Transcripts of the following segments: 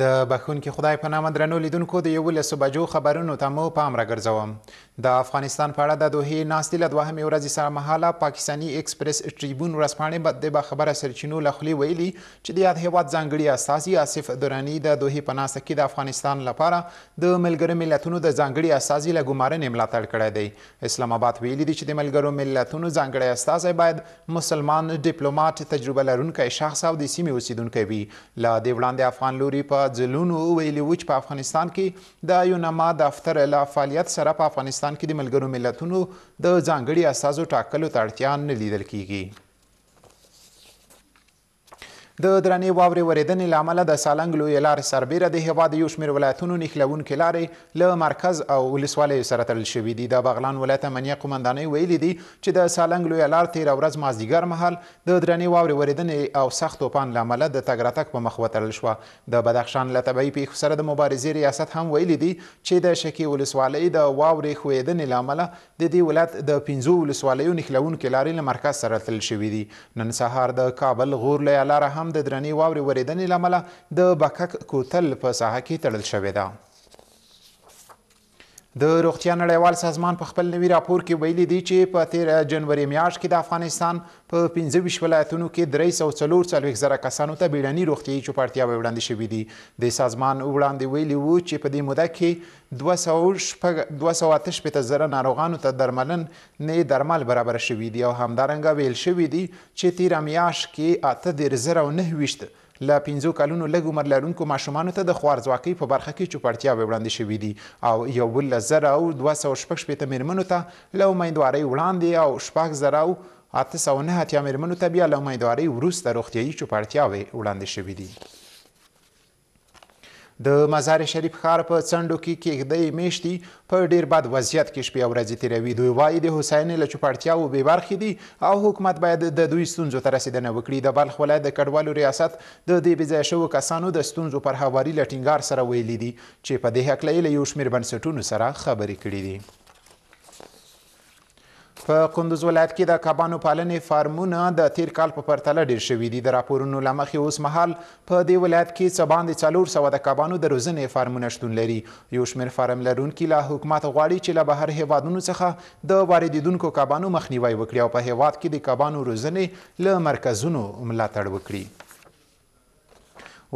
د بخون کې خدای په نامه درنو لیدونکو د یو لسو بجو خبرونو ته مو پام راګرځوم د افغانستان په اړه د دوه ناستې له دوهمې ورځې سره مهاله پاکستانی اکسپریس ټریبون ورځپاڼې بد به خبره سرچینو له خولې ویلي چې د یاد هیواد ځانګړي استازي آصف درانی د دوه په ناسته کې د افغانستان لپاره د ملګرو ملتونو د ځانګړي استازي له ګمارنې ملاتړ کړی دی اسلام آباد ویلي دی چې د ملګرو ملتونو ځانګړي استازي باید مسلمان ډیپلوماټ تجربه لرونکی شخص او د سیمې اوسیدونکی وي له دې وړاندې افغان لوري په ځلونو ویلي و چې په افغانستان کې د یونما دفتر له فعالیت سره په افغانستان افغانستان کې د ملګرو ملتونو د ځانګړي استازو ټاکلو ته اړتیا نه لیدل کېږي د درنې واورې ورېدنې له امله د سالنګ لویې لارې سربیره د هېواد یو شمېر ولایتونو نښلونکې لارې له مرکز او ولسوالیو سره تړل شوي دي د بغلان ولایت امنیه قمندانۍ ویلي دي چې د سالنګ لویه لار تېره ورځ مازدیګر مهال د درنې واورې ورېدنې او سخت توپان له امله د تګ راتګ په مخ وتړل شوه د بدخشان له طبیعي پیښو سره د مبارزې ریاست هم ویلي دي چې د شکې ولسوالۍ د واورې ښویدنې له امله د دې ولایت د پنځو ولسوالیو نښلونکې لارې له مرکز سره تړل شوي دي نن سهار د کابل غور لویه لاره هم هم د درنې واورې ورېدنې له امله د بکک کوتل په ساحه کې تړل شوې ده د روغتیا نړیوال سازمان په خپل نوي راپور کې ویلي دی چې په 13 جنوري میاشت کې د افغانستان په 25 ولایتونو کې 344 زره کسانو ته بیړني روغتیاي چوپړتیا وړاندې شوې دي د سازمان وړاندې ویلي وو چې په دې موده کې 218 زره ناروغانو ته درملن نه درمل برابر شوې دي او همدارنګه ویل شوې دي چې 13 میاشت کې 8.9 ل 15 کالونو لږ عمر لرونکو ماشومان ته د خوارځواکۍ په برخه کې چوپړتیا وړاندې شوې دي او یو بل 2216 میرمنو ته له امیندوارۍ وړاندې او 4000 اته سوه نهه اتیا میرمنو ته بیا له امیندوارۍ وروسته روغتیایي چوپړتیاوې وړاندې شوي دي د مزار شریف ښار په څنډو کې کېږدۍ میشتي په ډیر بد وضعیت کې شپې او ورځې تیروي دوی وایي د هوساینې له چوپړتیاو بې برخې دي او حکومت باید د دوی ستونزو ته رسیدنه وکړي د بلخ ولایت د کډوالو ریاست د دې بېځایه شوو کسانو د ستونزو پر هواري له ټینګار سره ویلي دي چې په دې هکله یې له یو شمېر بنسټونو سره خبرې کړې دي په کندوز ولایت کې د کبانو پالنې فارمونه د تیر کال په پرتله ډېر شوي دي د راپورونو له مخې اوس مهال په دې ولایت کې څه باندې څلور سوه د کبانو د روزنې فارمونه شتون لري یو شمېر فارم لرونکي له حکومت غواړي چې له بهر هیوادونو څخه د واردېدونکو کبانو مخنیوی وکړي او په هیواد کې د کبانو روزنې له مرکزونو ملاتړ وکړي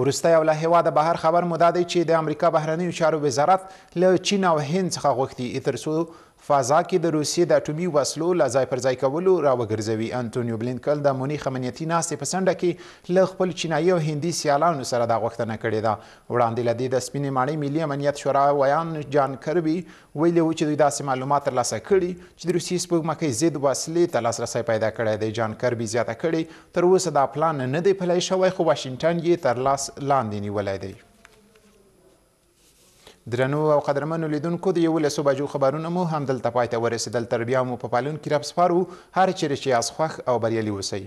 وروستی او له هېواده بهر خبر مو دا دی چې د امریکا بهرنیو چارو وزارت له چین او هند څخه غوښتي تر څو فضا کې د روسیې د اټومي وسلو له ځای پر ځای کولو راوګرځوي انټونیو بلینکل د مونیخ امنیتي ناستې په څنډه کې له خپل چینایي او هندي سیالانو سره دا غوښتنه کړې ده وړاندې له دې د سپینې ماڼۍ ملي امنیت شورا ویان جان کربي ویلي و چې دوی داسې معلومات ترلاسه کړي چې د روسیې سپوږمکۍ ضد وسلې ته لاسرسی پیدا کړی دی جان کربي زیاته کړې تر اوسه دا پلان نه دی پلی شوی خو واشنګټن یې تر لاس لاندې نیولی دی درنو او قدرمنو لیدونکو د یو لسو بجو خبرونه مو هم دلته پاتې ورسېدل تر بیا مو په پالون کې رب سپارو هر چیرې چې اس خوښ او بریالي اوسئ